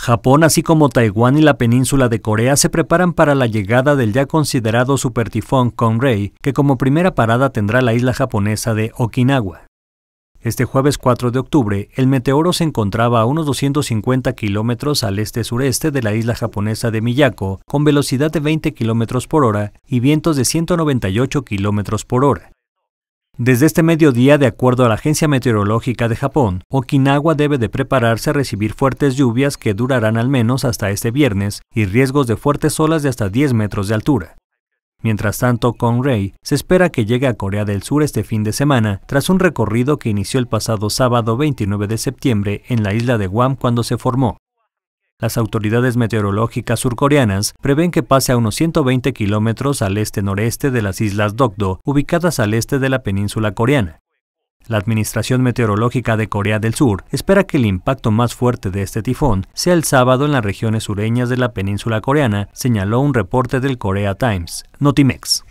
Japón, así como Taiwán y la península de Corea, se preparan para la llegada del ya considerado supertifón Conray, que como primera parada tendrá la isla japonesa de Okinawa. Este jueves 4 de octubre, el meteoro se encontraba a unos 250 kilómetros al este-sureste de la isla japonesa de Miyako, con velocidad de 20 kilómetros por hora y vientos de 198 kilómetros por hora. Desde este mediodía, de acuerdo a la Agencia Meteorológica de Japón, Okinawa debe de prepararse a recibir fuertes lluvias que durarán al menos hasta este viernes y riesgos de fuertes olas de hasta 10 metros de altura. Mientras tanto, Ray se espera que llegue a Corea del Sur este fin de semana, tras un recorrido que inició el pasado sábado 29 de septiembre en la isla de Guam cuando se formó. Las autoridades meteorológicas surcoreanas prevén que pase a unos 120 kilómetros al este-noreste de las islas Dokdo, ubicadas al este de la península coreana. La Administración Meteorológica de Corea del Sur espera que el impacto más fuerte de este tifón sea el sábado en las regiones sureñas de la península coreana, señaló un reporte del Korea Times, Notimex.